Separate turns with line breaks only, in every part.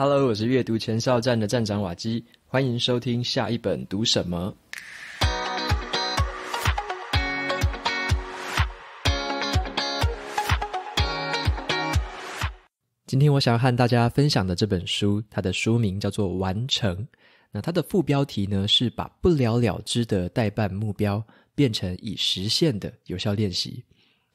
Hello，我是阅读前哨站的站长瓦基，欢迎收听下一本读什么。今天我想要和大家分享的这本书，它的书名叫做《完成》，那它的副标题呢是把不了了之的代办目标变成已实现的有效练习。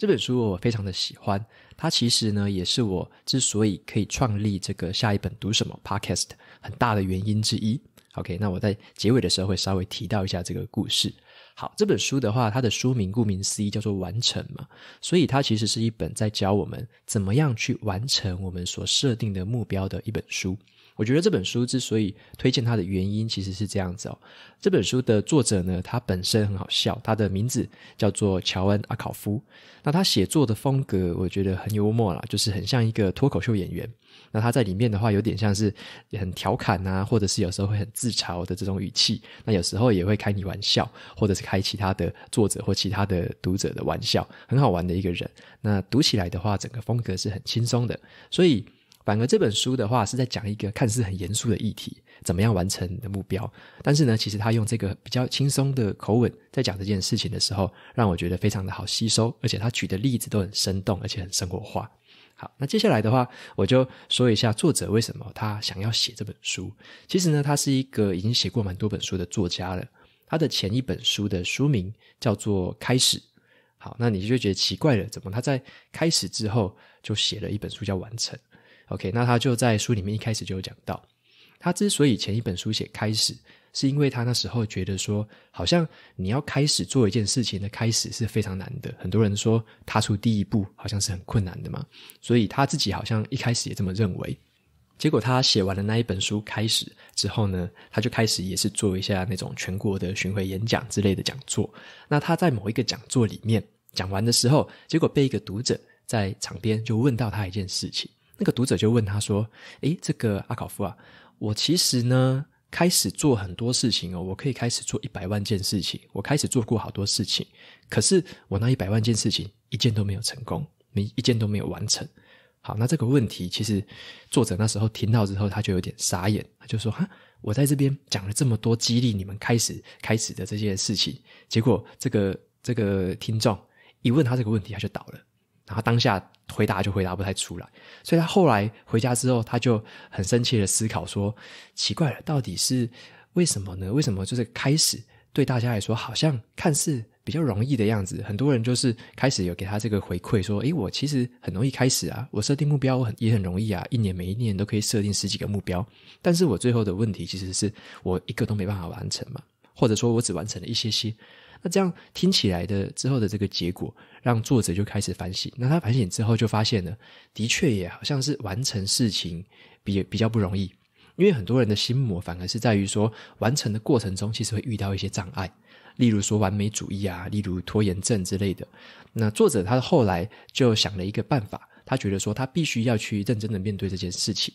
这本书我非常的喜欢，它其实呢也是我之所以可以创立这个下一本读什么 Podcast 很大的原因之一。OK，那我在结尾的时候会稍微提到一下这个故事。好，这本书的话，它的书名顾名思义叫做“完成”嘛，所以它其实是一本在教我们怎么样去完成我们所设定的目标的一本书。我觉得这本书之所以推荐它的原因，其实是这样子哦。这本书的作者呢，他本身很好笑，他的名字叫做乔恩·阿考夫。那他写作的风格，我觉得很幽默啦，就是很像一个脱口秀演员。那他在里面的话，有点像是很调侃啊，或者是有时候会很自嘲的这种语气。那有时候也会开你玩笑，或者是开其他的作者或其他的读者的玩笑，很好玩的一个人。那读起来的话，整个风格是很轻松的，所以。反而这本书的话是在讲一个看似很严肃的议题，怎么样完成的目标？但是呢，其实他用这个比较轻松的口吻在讲这件事情的时候，让我觉得非常的好吸收，而且他举的例子都很生动，而且很生活化。好，那接下来的话，我就说一下作者为什么他想要写这本书。其实呢，他是一个已经写过蛮多本书的作家了，他的前一本书的书名叫做《开始》。好，那你就觉得奇怪了，怎么他在开始之后就写了一本书叫《完成》？OK，那他就在书里面一开始就有讲到，他之所以前一本书写开始，是因为他那时候觉得说，好像你要开始做一件事情的开始是非常难的，很多人说踏出第一步好像是很困难的嘛，所以他自己好像一开始也这么认为。结果他写完了那一本书开始之后呢，他就开始也是做一下那种全国的巡回演讲之类的讲座。那他在某一个讲座里面讲完的时候，结果被一个读者在场边就问到他一件事情。那个读者就问他说：“诶，这个阿考夫啊，我其实呢开始做很多事情哦，我可以开始做一百万件事情，我开始做过好多事情，可是我那一百万件事情一件都没有成功，没一件都没有完成。好，那这个问题其实作者那时候听到之后，他就有点傻眼，他就说：‘哈，我在这边讲了这么多激励你们开始开始的这件事情，结果这个这个听众一问他这个问题，他就倒了。’”然后当下回答就回答不太出来，所以他后来回家之后，他就很深切的思考说：“奇怪了，到底是为什么呢？为什么就是开始对大家来说好像看似比较容易的样子，很多人就是开始有给他这个回馈说：‘诶，我其实很容易开始啊，我设定目标很也很容易啊，一年每一年都可以设定十几个目标，但是我最后的问题其实是我一个都没办法完成嘛，或者说我只完成了一些些。”那这样听起来的之后的这个结果，让作者就开始反省。那他反省之后就发现了，的确也好像是完成事情比比较不容易。因为很多人的心魔，反而是在于说，完成的过程中其实会遇到一些障碍，例如说完美主义啊，例如拖延症之类的。那作者他后来就想了一个办法，他觉得说他必须要去认真的面对这件事情。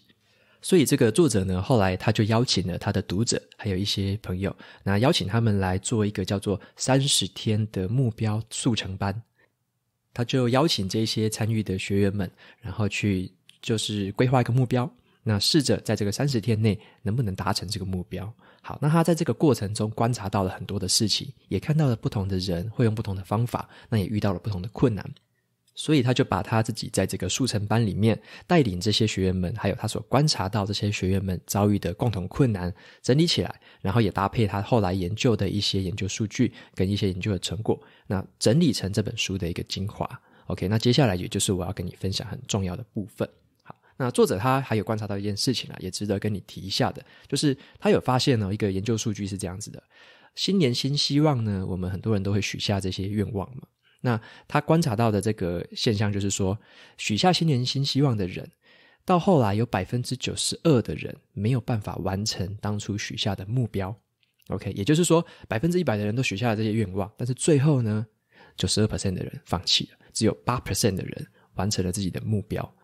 所以，这个作者呢，后来他就邀请了他的读者，还有一些朋友，那邀请他们来做一个叫做三十天的目标速成班。他就邀请这些参与的学员们，然后去就是规划一个目标，那试着在这个三十天内能不能达成这个目标。好，那他在这个过程中观察到了很多的事情，也看到了不同的人会用不同的方法，那也遇到了不同的困难。所以他就把他自己在这个速成班里面带领这些学员们，还有他所观察到这些学员们遭遇的共同困难整理起来，然后也搭配他后来研究的一些研究数据跟一些研究的成果，那整理成这本书的一个精华。OK，那接下来也就是我要跟你分享很重要的部分。好，那作者他还有观察到一件事情啊，也值得跟你提一下的，就是他有发现呢一个研究数据是这样子的：新年新希望呢，我们很多人都会许下这些愿望嘛。那他观察到的这个现象就是说，许下新年新希望的人，到后来有百分之九十二的人没有办法完成当初许下的目标。OK，也就是说，百分之一百的人都许下了这些愿望，但是最后呢，九十二 percent 的人放弃了，只有八 percent 的人完成了自己的目标。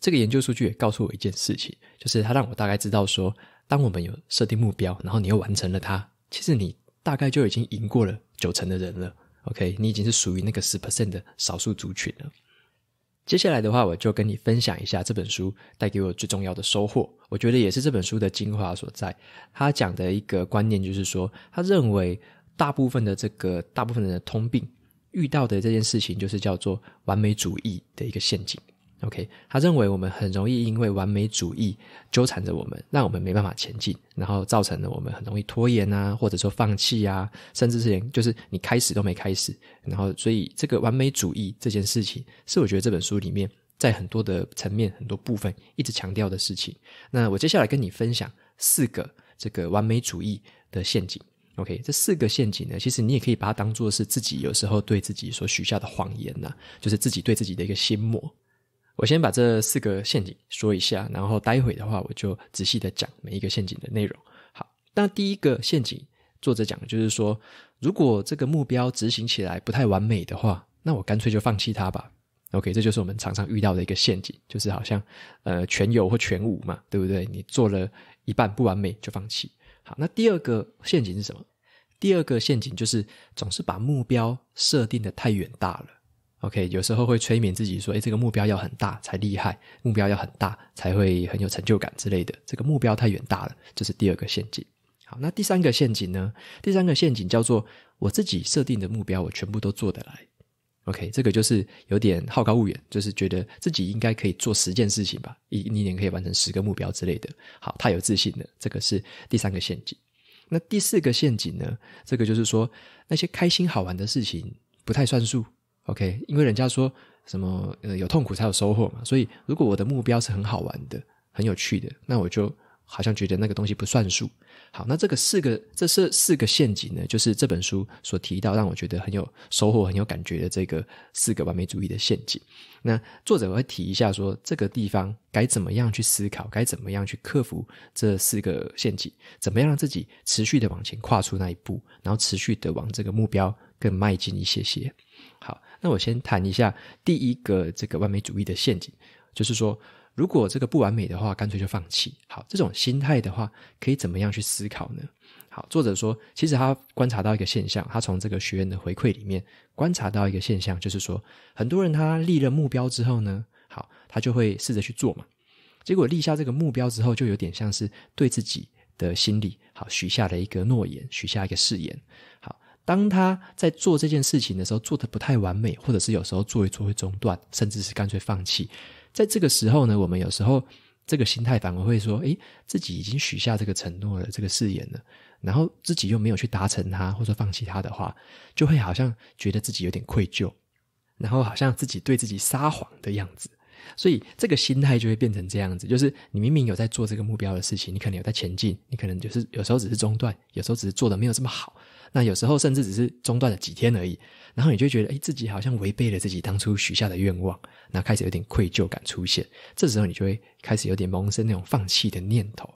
这个研究数据也告诉我一件事情，就是他让我大概知道说，当我们有设定目标，然后你又完成了它，其实你大概就已经赢过了九成的人了。OK，你已经是属于那个十 percent 的少数族群了。接下来的话，我就跟你分享一下这本书带给我最重要的收获。我觉得也是这本书的精华所在。他讲的一个观念就是说，他认为大部分的这个大部分人的通病遇到的这件事情，就是叫做完美主义的一个陷阱。OK，他认为我们很容易因为完美主义纠缠着我们，让我们没办法前进，然后造成了我们很容易拖延啊，或者说放弃啊，甚至是连就是你开始都没开始。然后，所以这个完美主义这件事情，是我觉得这本书里面在很多的层面、很多部分一直强调的事情。那我接下来跟你分享四个这个完美主义的陷阱。OK，这四个陷阱呢，其实你也可以把它当做是自己有时候对自己所许下的谎言呐，就是自己对自己的一个心魔。我先把这四个陷阱说一下，然后待会的话我就仔细的讲每一个陷阱的内容。好，那第一个陷阱，作者讲的就是说，如果这个目标执行起来不太完美的话，那我干脆就放弃它吧。OK，这就是我们常常遇到的一个陷阱，就是好像呃全有或全无嘛，对不对？你做了一半不完美就放弃。好，那第二个陷阱是什么？第二个陷阱就是总是把目标设定的太远大了。OK，有时候会催眠自己说：“哎，这个目标要很大才厉害，目标要很大才会很有成就感之类的。”这个目标太远大了，这是第二个陷阱。好，那第三个陷阱呢？第三个陷阱叫做我自己设定的目标，我全部都做得来。OK，这个就是有点好高骛远，就是觉得自己应该可以做十件事情吧，一一年可以完成十个目标之类的。好，太有自信了，这个是第三个陷阱。那第四个陷阱呢？这个就是说那些开心好玩的事情不太算数。OK，因为人家说什么呃有痛苦才有收获嘛，所以如果我的目标是很好玩的、很有趣的，那我就好像觉得那个东西不算数。好，那这个四个这是四个陷阱呢，就是这本书所提到让我觉得很有收获、很有感觉的这个四个完美主义的陷阱。那作者会提一下说，这个地方该怎么样去思考，该怎么样去克服这四个陷阱，怎么样让自己持续的往前跨出那一步，然后持续的往这个目标更迈进一些些。那我先谈一下第一个这个完美主义的陷阱，就是说，如果这个不完美的话，干脆就放弃。好，这种心态的话，可以怎么样去思考呢？好，作者说，其实他观察到一个现象，他从这个学员的回馈里面观察到一个现象，就是说，很多人他立了目标之后呢，好，他就会试着去做嘛。结果立下这个目标之后，就有点像是对自己的心理好许下了一个诺言，许下一个誓言。当他在做这件事情的时候，做的不太完美，或者是有时候做一做会中断，甚至是干脆放弃。在这个时候呢，我们有时候这个心态反而会说：“诶，自己已经许下这个承诺了，这个誓言了，然后自己又没有去达成它，或者放弃它的话，就会好像觉得自己有点愧疚，然后好像自己对自己撒谎的样子。所以这个心态就会变成这样子：，就是你明明有在做这个目标的事情，你可能有在前进，你可能就是有时候只是中断，有时候只是做的没有这么好。”那有时候甚至只是中断了几天而已，然后你就觉得，哎，自己好像违背了自己当初许下的愿望，那开始有点愧疚感出现。这时候你就会开始有点萌生那种放弃的念头。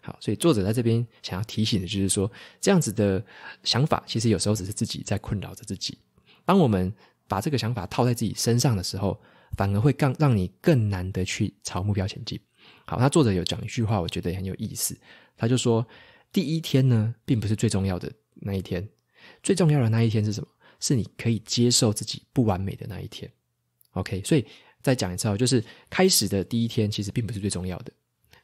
好，所以作者在这边想要提醒的就是说，这样子的想法其实有时候只是自己在困扰着自己。当我们把这个想法套在自己身上的时候，反而会更让你更难得去朝目标前进。好，他作者有讲一句话，我觉得很有意思，他就说，第一天呢，并不是最重要的。那一天最重要的那一天是什么？是你可以接受自己不完美的那一天。OK，所以再讲一次哦，就是开始的第一天其实并不是最重要的，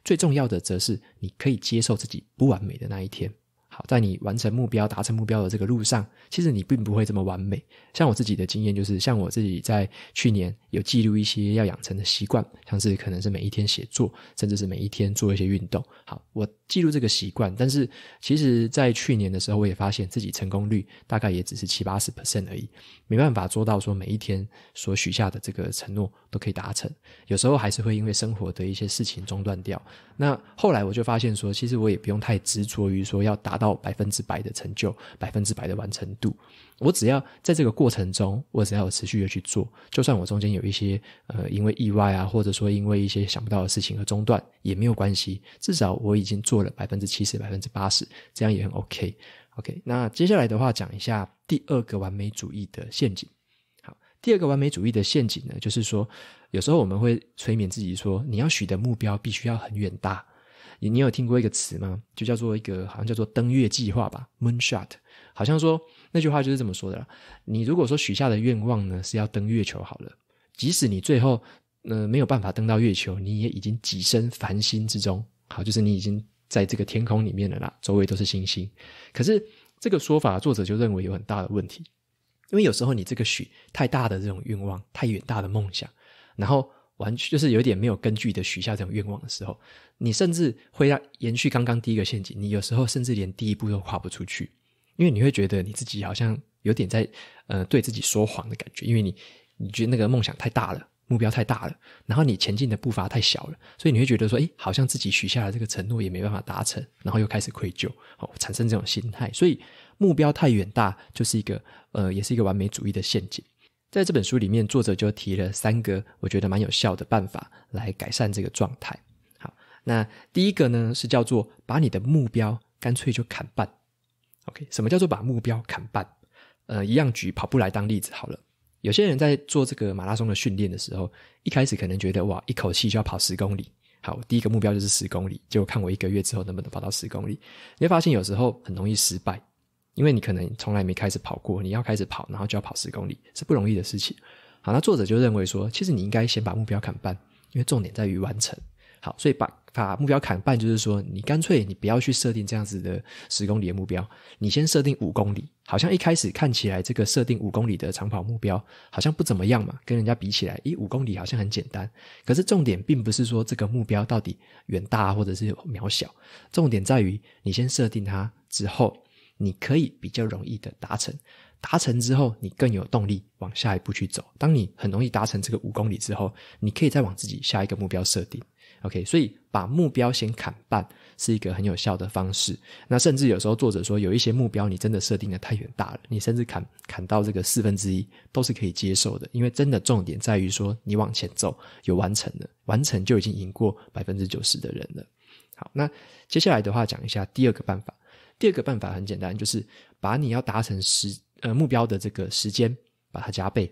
最重要的则是你可以接受自己不完美的那一天。好，在你完成目标、达成目标的这个路上，其实你并不会这么完美。像我自己的经验，就是像我自己在去年有记录一些要养成的习惯，像是可能是每一天写作，甚至是每一天做一些运动。好，我记录这个习惯，但是其实，在去年的时候，我也发现自己成功率大概也只是七八十 percent 而已，没办法做到说每一天所许下的这个承诺都可以达成。有时候还是会因为生活的一些事情中断掉。那后来我就发现，说其实我也不用太执着于说要达到。到百分之百的成就，百分之百的完成度。我只要在这个过程中，我只要有持续的去做，就算我中间有一些呃因为意外啊，或者说因为一些想不到的事情而中断，也没有关系。至少我已经做了百分之七十、百分之八十，这样也很 OK。OK，那接下来的话，讲一下第二个完美主义的陷阱。好，第二个完美主义的陷阱呢，就是说有时候我们会催眠自己说，你要许的目标必须要很远大。你你有听过一个词吗？就叫做一个好像叫做登月计划吧，Moonshot。好像说那句话就是这么说的：，你如果说许下的愿望呢是要登月球，好了，即使你最后呃没有办法登到月球，你也已经跻身繁星之中。好，就是你已经在这个天空里面了啦，周围都是星星。可是这个说法，作者就认为有很大的问题，因为有时候你这个许太大的这种愿望，太远大的梦想，然后。完全就是有点没有根据的许下这种愿望的时候，你甚至会让延续刚刚第一个陷阱。你有时候甚至连第一步都跨不出去，因为你会觉得你自己好像有点在呃对自己说谎的感觉，因为你你觉得那个梦想太大了，目标太大了，然后你前进的步伐太小了，所以你会觉得说，哎，好像自己许下的这个承诺也没办法达成，然后又开始愧疚，哦，产生这种心态。所以目标太远大就是一个呃，也是一个完美主义的陷阱。在这本书里面，作者就提了三个我觉得蛮有效的办法来改善这个状态。好，那第一个呢是叫做把你的目标干脆就砍半。OK，什么叫做把目标砍半？呃，一样举跑步来当例子好了。有些人在做这个马拉松的训练的时候，一开始可能觉得哇一口气就要跑十公里，好，第一个目标就是十公里，就看我一个月之后能不能跑到十公里。你会发现有时候很容易失败。因为你可能从来没开始跑过，你要开始跑，然后就要跑十公里，是不容易的事情。好，那作者就认为说，其实你应该先把目标砍半，因为重点在于完成。好，所以把把目标砍半，就是说，你干脆你不要去设定这样子的十公里的目标，你先设定五公里。好像一开始看起来，这个设定五公里的长跑目标好像不怎么样嘛，跟人家比起来，咦，五公里好像很简单。可是重点并不是说这个目标到底远大或者是渺小，重点在于你先设定它之后。你可以比较容易的达成，达成之后你更有动力往下一步去走。当你很容易达成这个五公里之后，你可以再往自己下一个目标设定。OK，所以把目标先砍半是一个很有效的方式。那甚至有时候作者说有一些目标你真的设定的太远大了，你甚至砍砍到这个四分之一都是可以接受的，因为真的重点在于说你往前走有完成了，完成就已经赢过百分之九十的人了。好，那接下来的话讲一下第二个办法。第二个办法很简单，就是把你要达成时呃目标的这个时间把它加倍。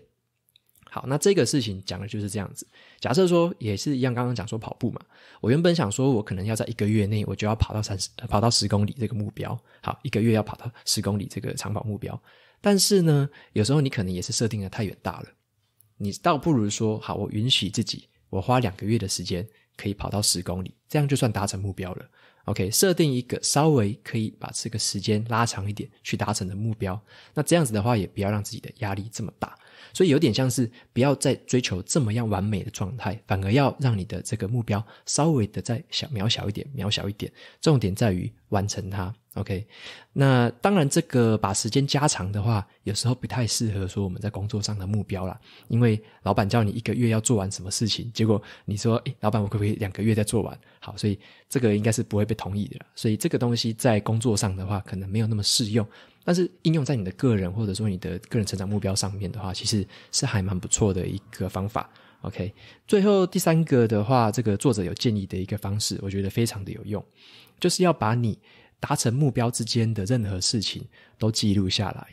好，那这个事情讲的就是这样子。假设说也是一样，刚刚讲说跑步嘛，我原本想说我可能要在一个月内我就要跑到三十跑到十公里这个目标。好，一个月要跑到十公里这个长跑目标。但是呢，有时候你可能也是设定的太远大了。你倒不如说，好，我允许自己，我花两个月的时间可以跑到十公里，这样就算达成目标了。OK，设定一个稍微可以把这个时间拉长一点去达成的目标。那这样子的话，也不要让自己的压力这么大。所以有点像是不要再追求这么样完美的状态，反而要让你的这个目标稍微的再小渺小一点，渺小一点。重点在于完成它。OK，那当然，这个把时间加长的话，有时候不太适合说我们在工作上的目标了，因为老板叫你一个月要做完什么事情，结果你说，哎，老板，我可不可以两个月再做完？好，所以这个应该是不会被同意的，所以这个东西在工作上的话，可能没有那么适用。但是应用在你的个人或者说你的个人成长目标上面的话，其实是还蛮不错的一个方法。OK，最后第三个的话，这个作者有建议的一个方式，我觉得非常的有用，就是要把你。达成目标之间的任何事情都记录下来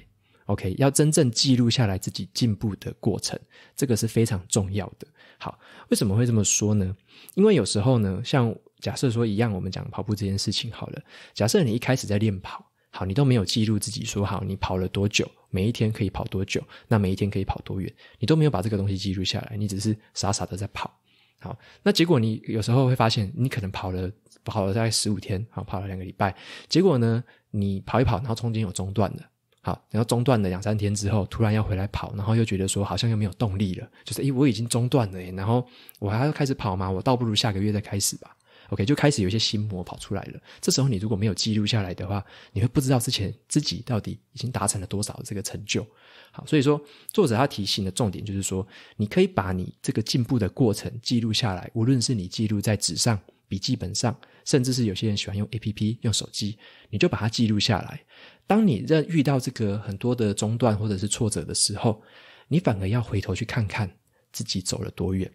，OK？要真正记录下来自己进步的过程，这个是非常重要的。好，为什么会这么说呢？因为有时候呢，像假设说一样，我们讲跑步这件事情好了，假设你一开始在练跑，好，你都没有记录自己说好你跑了多久，每一天可以跑多久，那每一天可以跑多远，你都没有把这个东西记录下来，你只是傻傻的在跑。好，那结果你有时候会发现，你可能跑了跑了大概十五天，好跑了两个礼拜，结果呢，你跑一跑，然后中间有中断的，好，然后中断了两三天之后，突然要回来跑，然后又觉得说好像又没有动力了，就是诶我已经中断了，然后我还要开始跑吗？我倒不如下个月再开始吧。OK，就开始有一些心魔跑出来了。这时候，你如果没有记录下来的话，你会不知道之前自己到底已经达成了多少这个成就。好，所以说作者他提醒的重点就是说，你可以把你这个进步的过程记录下来，无论是你记录在纸上、笔记本上，甚至是有些人喜欢用 APP、用手机，你就把它记录下来。当你在遇到这个很多的中断或者是挫折的时候，你反而要回头去看看自己走了多远。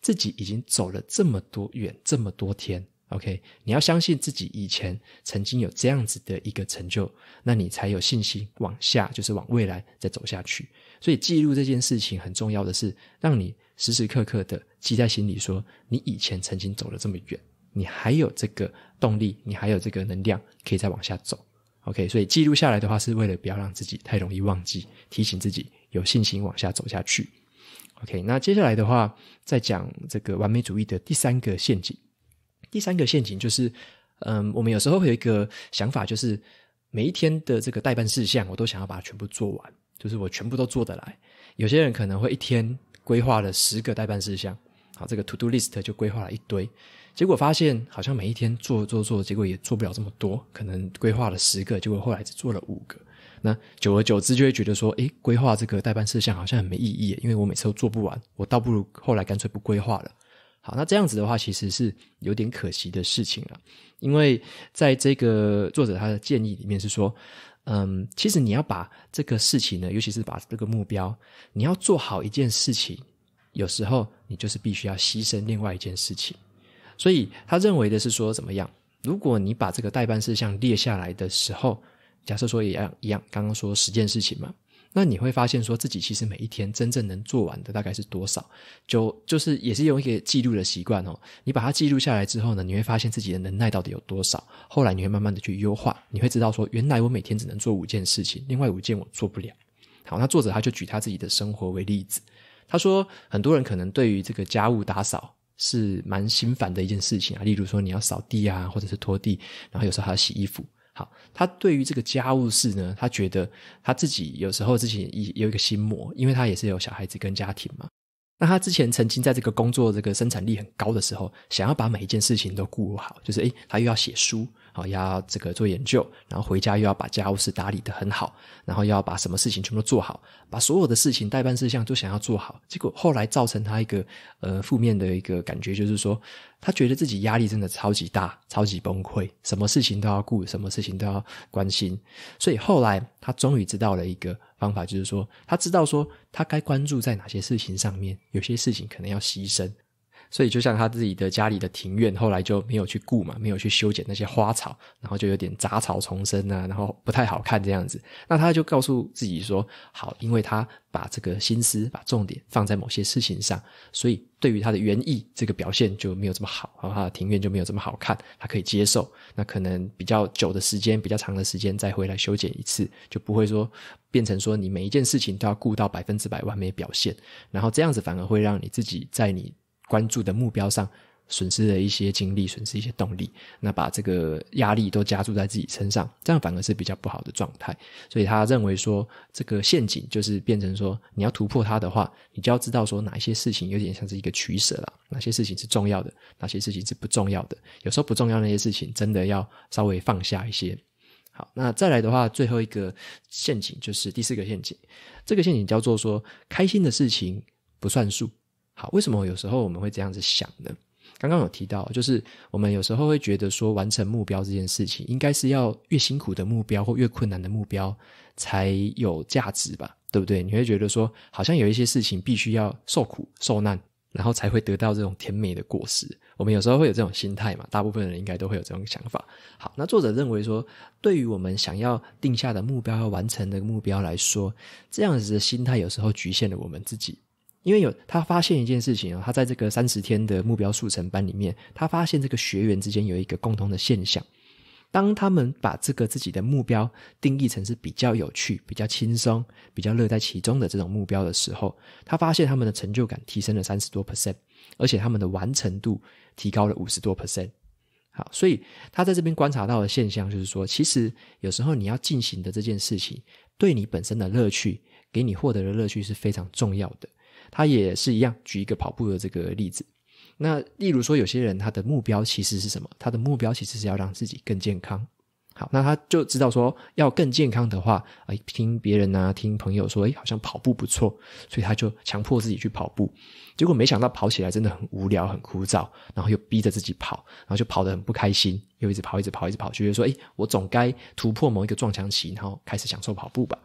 自己已经走了这么多远，这么多天，OK，你要相信自己以前曾经有这样子的一个成就，那你才有信心往下，就是往未来再走下去。所以记录这件事情很重要的是，让你时时刻刻的记在心里，说你以前曾经走了这么远，你还有这个动力，你还有这个能量可以再往下走，OK。所以记录下来的话，是为了不要让自己太容易忘记，提醒自己有信心往下走下去。OK，那接下来的话，再讲这个完美主义的第三个陷阱。第三个陷阱就是，嗯，我们有时候会有一个想法，就是每一天的这个代办事项，我都想要把它全部做完，就是我全部都做得来。有些人可能会一天规划了十个代办事项，好，这个 to do list 就规划了一堆。结果发现，好像每一天做做做，结果也做不了这么多。可能规划了十个，结果后来只做了五个。那久而久之，就会觉得说：“诶，规划这个代办事项好像很没意义，因为我每次都做不完。我倒不如后来干脆不规划了。”好，那这样子的话，其实是有点可惜的事情了。因为在这个作者他的建议里面是说：“嗯，其实你要把这个事情呢，尤其是把这个目标，你要做好一件事情，有时候你就是必须要牺牲另外一件事情。”所以他认为的是说怎么样？如果你把这个代办事项列下来的时候，假设说一样一样，刚刚说十件事情嘛，那你会发现说自己其实每一天真正能做完的大概是多少？就就是也是用一个记录的习惯哦，你把它记录下来之后呢，你会发现自己的能耐到底有多少？后来你会慢慢的去优化，你会知道说原来我每天只能做五件事情，另外五件我做不了。好，那作者他就举他自己的生活为例子，他说很多人可能对于这个家务打扫。是蛮心烦的一件事情啊，例如说你要扫地啊，或者是拖地，然后有时候还要洗衣服。好，他对于这个家务事呢，他觉得他自己有时候自己有一个心魔，因为他也是有小孩子跟家庭嘛。那他之前曾经在这个工作这个生产力很高的时候，想要把每一件事情都顾好，就是哎，他又要写书。好，要这个做研究，然后回家又要把家务事打理的很好，然后要把什么事情全部做好，把所有的事情、代办事项都想要做好，结果后来造成他一个呃负面的一个感觉，就是说他觉得自己压力真的超级大、超级崩溃，什么事情都要顾，什么事情都要关心，所以后来他终于知道了一个方法，就是说他知道说他该关注在哪些事情上面，有些事情可能要牺牲。所以就像他自己的家里的庭院，后来就没有去顾嘛，没有去修剪那些花草，然后就有点杂草丛生啊，然后不太好看这样子。那他就告诉自己说：“好，因为他把这个心思、把重点放在某些事情上，所以对于他的园艺这个表现就没有这么好，然后他的庭院就没有这么好看。他可以接受，那可能比较久的时间、比较长的时间再回来修剪一次，就不会说变成说你每一件事情都要顾到百分之百完美表现，然后这样子反而会让你自己在你。”关注的目标上，损失了一些精力，损失一些动力，那把这个压力都加注在自己身上，这样反而是比较不好的状态。所以他认为说，这个陷阱就是变成说，你要突破它的话，你就要知道说，哪一些事情有点像是一个取舍了，哪些事情是重要的，哪些事情是不重要的。有时候不重要那些事情，真的要稍微放下一些。好，那再来的话，最后一个陷阱就是第四个陷阱，这个陷阱叫做说，开心的事情不算数。好，为什么有时候我们会这样子想呢？刚刚有提到，就是我们有时候会觉得说，完成目标这件事情，应该是要越辛苦的目标或越困难的目标才有价值吧，对不对？你会觉得说，好像有一些事情必须要受苦受难，然后才会得到这种甜美的果实。我们有时候会有这种心态嘛？大部分人应该都会有这种想法。好，那作者认为说，对于我们想要定下的目标、完成的目标来说，这样子的心态有时候局限了我们自己。因为有他发现一件事情啊，他在这个三十天的目标速成班里面，他发现这个学员之间有一个共同的现象：当他们把这个自己的目标定义成是比较有趣、比较轻松、比较乐在其中的这种目标的时候，他发现他们的成就感提升了三十多 percent，而且他们的完成度提高了五十多 percent。好，所以他在这边观察到的现象就是说，其实有时候你要进行的这件事情，对你本身的乐趣，给你获得的乐趣是非常重要的。他也是一样，举一个跑步的这个例子。那例如说，有些人他的目标其实是什么？他的目标其实是要让自己更健康。好，那他就知道说，要更健康的话，哎，听别人啊，听朋友说，哎，好像跑步不错，所以他就强迫自己去跑步。结果没想到跑起来真的很无聊、很枯燥，然后又逼着自己跑，然后就跑得很不开心，又一直跑、一直跑、一直跑，就觉得说，哎，我总该突破某一个撞墙期，然后开始享受跑步吧。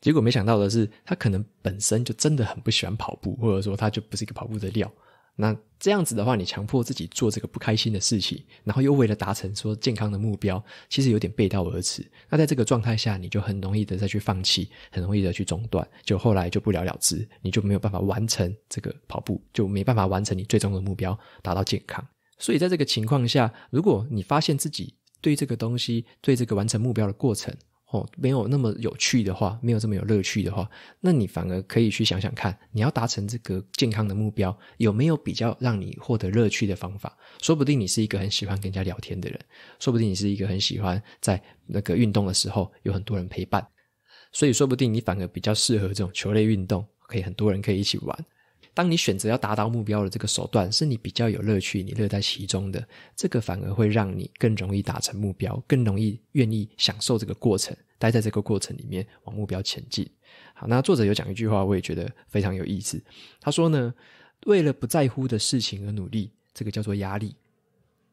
结果没想到的是，他可能本身就真的很不喜欢跑步，或者说他就不是一个跑步的料。那这样子的话，你强迫自己做这个不开心的事情，然后又为了达成说健康的目标，其实有点背道而驰。那在这个状态下，你就很容易的再去放弃，很容易的去中断，就后来就不了了之，你就没有办法完成这个跑步，就没办法完成你最终的目标，达到健康。所以在这个情况下，如果你发现自己对这个东西，对这个完成目标的过程，哦，没有那么有趣的话，没有这么有乐趣的话，那你反而可以去想想看，你要达成这个健康的目标，有没有比较让你获得乐趣的方法？说不定你是一个很喜欢跟人家聊天的人，说不定你是一个很喜欢在那个运动的时候有很多人陪伴，所以说不定你反而比较适合这种球类运动，可以很多人可以一起玩。当你选择要达到目标的这个手段，是你比较有乐趣，你乐在其中的，这个反而会让你更容易达成目标，更容易愿意享受这个过程，待在这个过程里面往目标前进。好，那作者有讲一句话，我也觉得非常有意思。他说呢，为了不在乎的事情而努力，这个叫做压力；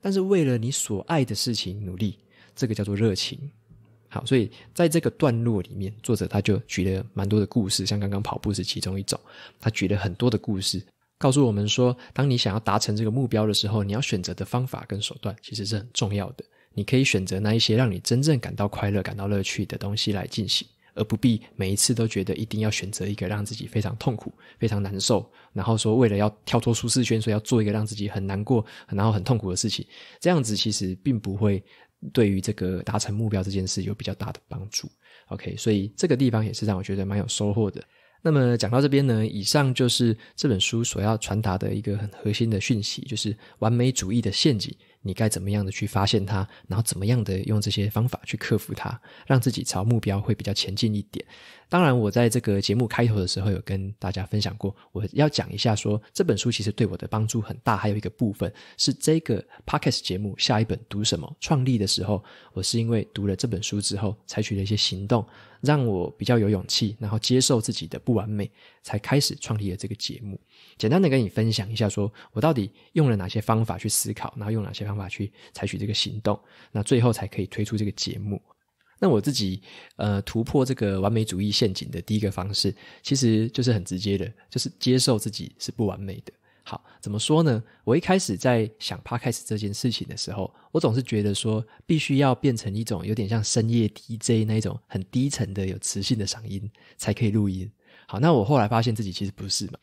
但是为了你所爱的事情努力，这个叫做热情。所以，在这个段落里面，作者他就举了蛮多的故事，像刚刚跑步是其中一种。他举了很多的故事，告诉我们说，当你想要达成这个目标的时候，你要选择的方法跟手段其实是很重要的。你可以选择那一些让你真正感到快乐、感到乐趣的东西来进行，而不必每一次都觉得一定要选择一个让自己非常痛苦、非常难受，然后说为了要跳脱舒适圈，所以要做一个让自己很难过、然后很痛苦的事情。这样子其实并不会。对于这个达成目标这件事有比较大的帮助。OK，所以这个地方也是让我觉得蛮有收获的。那么讲到这边呢，以上就是这本书所要传达的一个很核心的讯息，就是完美主义的陷阱，你该怎么样的去发现它，然后怎么样的用这些方法去克服它，让自己朝目标会比较前进一点。当然，我在这个节目开头的时候有跟大家分享过，我要讲一下说这本书其实对我的帮助很大。还有一个部分是这个 podcast 节目下一本读什么创立的时候，我是因为读了这本书之后，采取了一些行动，让我比较有勇气，然后接受自己的不完美，才开始创立了这个节目。简单的跟你分享一下，说我到底用了哪些方法去思考，然后用哪些方法去采取这个行动，那最后才可以推出这个节目。那我自己，呃，突破这个完美主义陷阱的第一个方式，其实就是很直接的，就是接受自己是不完美的。好，怎么说呢？我一开始在想 podcast 这件事情的时候，我总是觉得说，必须要变成一种有点像深夜 DJ 那种很低沉的、有磁性的嗓音才可以录音。好，那我后来发现自己其实不是嘛。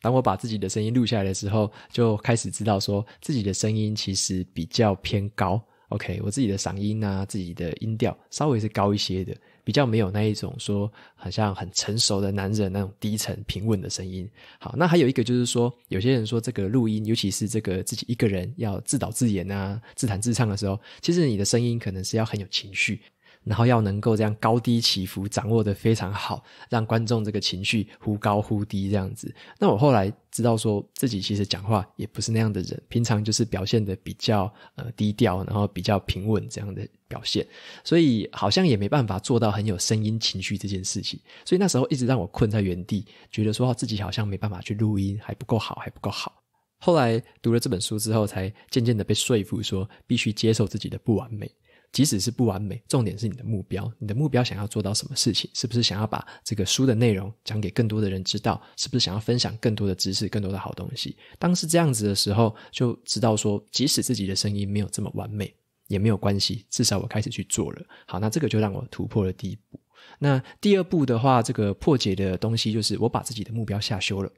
当我把自己的声音录下来的时候，就开始知道说，自己的声音其实比较偏高。OK，我自己的嗓音啊，自己的音调稍微是高一些的，比较没有那一种说，好像很成熟的男人那种低沉平稳的声音。好，那还有一个就是说，有些人说这个录音，尤其是这个自己一个人要自导自演啊、自弹自唱的时候，其实你的声音可能是要很有情绪。然后要能够这样高低起伏掌握的非常好，让观众这个情绪忽高忽低这样子。那我后来知道说，自己其实讲话也不是那样的人，平常就是表现的比较呃低调，然后比较平稳这样的表现，所以好像也没办法做到很有声音、情绪这件事情。所以那时候一直让我困在原地，觉得说自己好像没办法去录音，还不够好，还不够好。后来读了这本书之后，才渐渐的被说服，说必须接受自己的不完美。即使是不完美，重点是你的目标。你的目标想要做到什么事情？是不是想要把这个书的内容讲给更多的人知道？是不是想要分享更多的知识、更多的好东西？当是这样子的时候，就知道说，即使自己的声音没有这么完美，也没有关系，至少我开始去做了。好，那这个就让我突破了第一步。那第二步的话，这个破解的东西就是我把自己的目标下修了。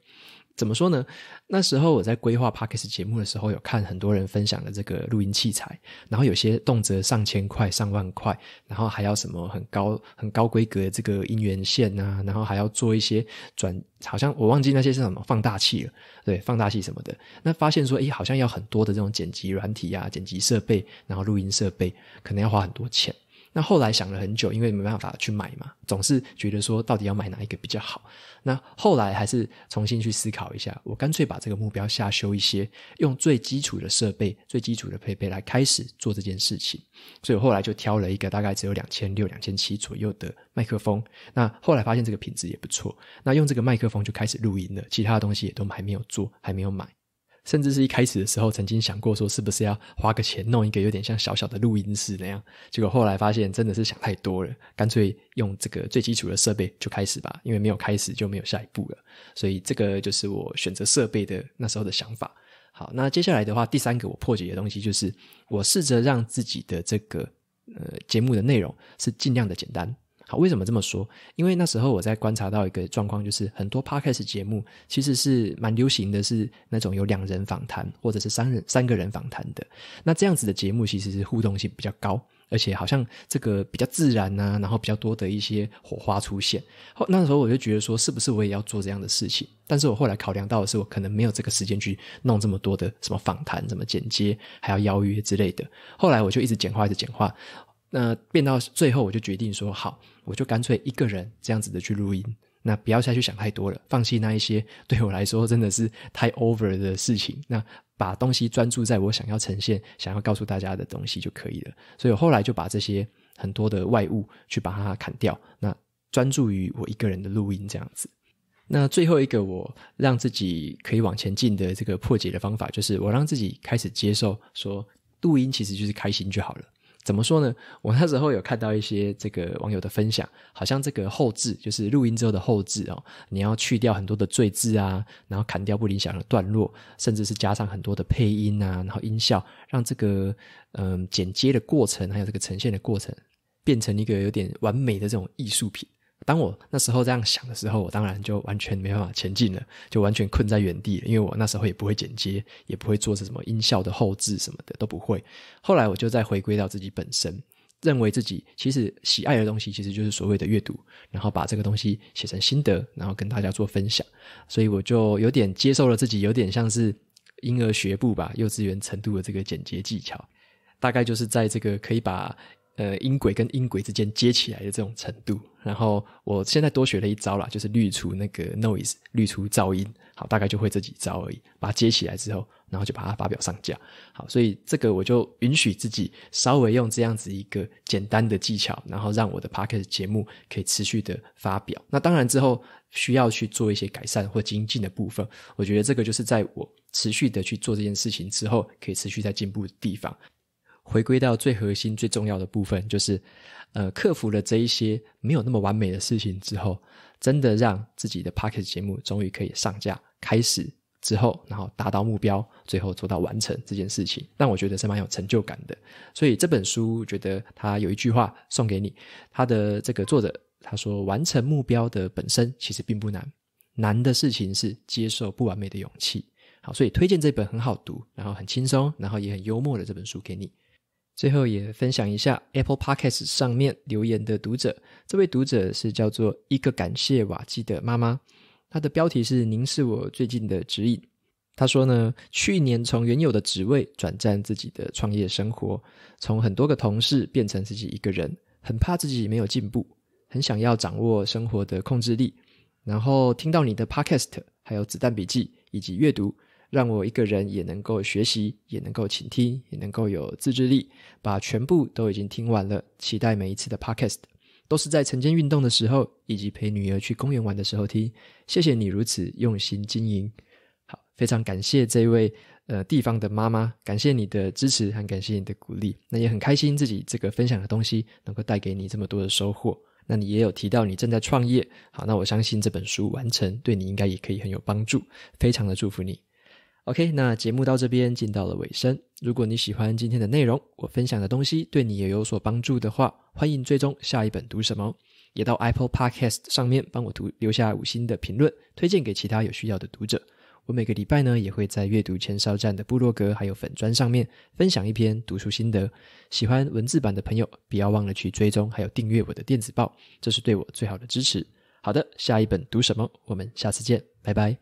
怎么说呢？那时候我在规划 p o d c a s 节目的时候，有看很多人分享的这个录音器材，然后有些动辄上千块、上万块，然后还要什么很高、很高规格的这个音源线呐，然后还要做一些转，好像我忘记那些是什么放大器了，对，放大器什么的。那发现说，诶，好像要很多的这种剪辑软体啊、剪辑设备，然后录音设备，可能要花很多钱。那后来想了很久，因为没办法去买嘛，总是觉得说到底要买哪一个比较好。那后来还是重新去思考一下，我干脆把这个目标下修一些，用最基础的设备、最基础的配备来开始做这件事情。所以，我后来就挑了一个大概只有两千六、两千七左右的麦克风。那后来发现这个品质也不错，那用这个麦克风就开始录音了。其他的东西也都还没有做，还没有买。甚至是一开始的时候，曾经想过说是不是要花个钱弄一个有点像小小的录音室那样。结果后来发现真的是想太多了，干脆用这个最基础的设备就开始吧，因为没有开始就没有下一步了。所以这个就是我选择设备的那时候的想法。好，那接下来的话，第三个我破解的东西就是，我试着让自己的这个呃节目的内容是尽量的简单。好，为什么这么说？因为那时候我在观察到一个状况，就是很多 podcast 节目其实是蛮流行的，是那种有两人访谈或者是三人三个人访谈的。那这样子的节目其实是互动性比较高，而且好像这个比较自然啊，然后比较多的一些火花出现。后那时候我就觉得说，是不是我也要做这样的事情？但是我后来考量到的是，我可能没有这个时间去弄这么多的什么访谈、什么剪接，还要邀约之类的。后来我就一直简化，一直简化。那变到最后，我就决定说好，我就干脆一个人这样子的去录音。那不要下去想太多了，放弃那一些对我来说真的是太 over 的事情。那把东西专注在我想要呈现、想要告诉大家的东西就可以了。所以我后来就把这些很多的外物去把它砍掉。那专注于我一个人的录音这样子。那最后一个，我让自己可以往前进的这个破解的方法，就是我让自己开始接受说，录音其实就是开心就好了。怎么说呢？我那时候有看到一些这个网友的分享，好像这个后置就是录音之后的后置哦，你要去掉很多的赘字啊，然后砍掉不理想的段落，甚至是加上很多的配音啊，然后音效，让这个嗯剪接的过程还有这个呈现的过程，变成一个有点完美的这种艺术品。当我那时候这样想的时候，我当然就完全没办法前进了，就完全困在原地了。因为我那时候也不会剪接，也不会做什么音效的后置什么的，都不会。后来我就再回归到自己本身，认为自己其实喜爱的东西其实就是所谓的阅读，然后把这个东西写成心得，然后跟大家做分享。所以我就有点接受了自己有点像是婴儿学步吧，幼稚园程度的这个剪接技巧，大概就是在这个可以把。呃，音轨跟音轨之间接起来的这种程度，然后我现在多学了一招啦，就是滤除那个 noise，滤除噪音，好，大概就会这几招而已。把它接起来之后，然后就把它发表上架。好，所以这个我就允许自己稍微用这样子一个简单的技巧，然后让我的 p o c a s t 节目可以持续的发表。那当然之后需要去做一些改善或精进的部分，我觉得这个就是在我持续的去做这件事情之后，可以持续在进步的地方。回归到最核心、最重要的部分，就是，呃，克服了这一些没有那么完美的事情之后，真的让自己的 p o c k e t 节目终于可以上架，开始之后，然后达到目标，最后做到完成这件事情，让我觉得是蛮有成就感的。所以这本书，觉得他有一句话送给你，他的这个作者他说，完成目标的本身其实并不难，难的事情是接受不完美的勇气。好，所以推荐这本很好读，然后很轻松，然后也很幽默的这本书给你。最后也分享一下 Apple Podcast 上面留言的读者，这位读者是叫做一个感谢瓦基的妈妈，她的标题是“您是我最近的指引”。她说呢，去年从原有的职位转战自己的创业生活，从很多个同事变成自己一个人，很怕自己没有进步，很想要掌握生活的控制力。然后听到你的 Podcast，还有子弹笔记以及阅读。让我一个人也能够学习，也能够倾听，也能够有自制力。把全部都已经听完了，期待每一次的 podcast 都是在晨间运动的时候，以及陪女儿去公园玩的时候听。谢谢你如此用心经营，好，非常感谢这位呃地方的妈妈，感谢你的支持，很感谢你的鼓励。那也很开心自己这个分享的东西能够带给你这么多的收获。那你也有提到你正在创业，好，那我相信这本书完成对你应该也可以很有帮助，非常的祝福你。OK，那节目到这边进到了尾声。如果你喜欢今天的内容，我分享的东西对你也有所帮助的话，欢迎追踪下一本读什么，也到 Apple Podcast 上面帮我读留下五星的评论，推荐给其他有需要的读者。我每个礼拜呢也会在阅读签收站的部落格还有粉砖上面分享一篇读书心得。喜欢文字版的朋友，不要忘了去追踪还有订阅我的电子报，这是对我最好的支持。好的，下一本读什么？我们下次见，拜拜。